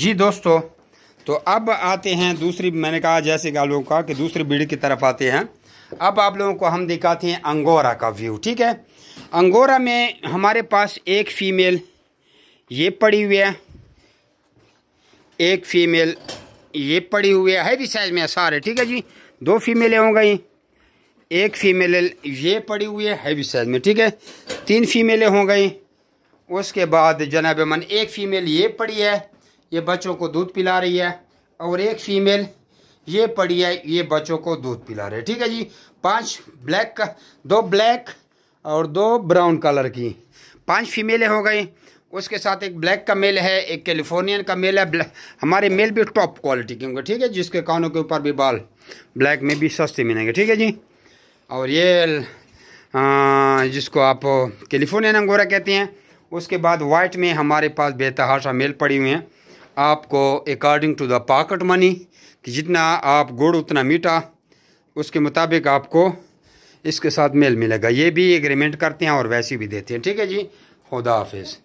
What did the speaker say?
جی دوستو تو اب آتے ہیں دوسری میں نے کہا جیسے لوگوں کا کہ دوسری بیڑی کی طرف آتے ہیں اب آپ لوگوں کو ہم دکھاتے ہیں انگورا کا ویو ٹھیک ہے انگورا میں ہمارے پاس ایک فیمیل یہ پڑی ہوئی ہے ایک فیمیل یہ پڑی ہوئی ہے ہیوی سائز میں سارے ٹھیک ہے جی دو فیمیلیں ہو گئیں ایک فیمیل یہ پڑی ہوئی ہے ہیوی سائز میں ٹھیک ہے تین فیمیلیں ہو گئیں اس کے بعد جناب ایک فیمیل یہ پڑی ہے یہ بچوں کو دودھ پلا رہی ہے اور ایک فیمیل یہ پڑی ہے یہ بچوں کو دودھ پلا رہی ہے ٹھیک ہے جی پانچ بلیک کا دو بلیک اور دو براؤن کلر کی پانچ فیمیلیں ہو گئیں اس کے ساتھ ایک بلیک کا میل ہے ایک کیلیفورنین کا میل ہے بلیک ہمارے میل بھی ٹاپ کوالٹی کے ہوں گے ٹھیک ہے جس کے کانوں کے اوپر بھی بال بلیک میں بھی سستی ملیں گے ٹھیک ہے جی اور یہ جس کو آپ کیلیفورنین انگورا کہتے ہیں اس کے بعد وائٹ میں ہمارے پاس تحاشا میل پڑی ہوئی ہیں آپ کو according to the pocket money کہ جتنا آپ گڑ اتنا میٹا اس کے مطابق آپ کو اس کے ساتھ میل ملے گا یہ بھی ایگریمنٹ کرتے ہیں اور ویسی بھی دیتے ہیں ٹھیک ہے جی خدا حافظ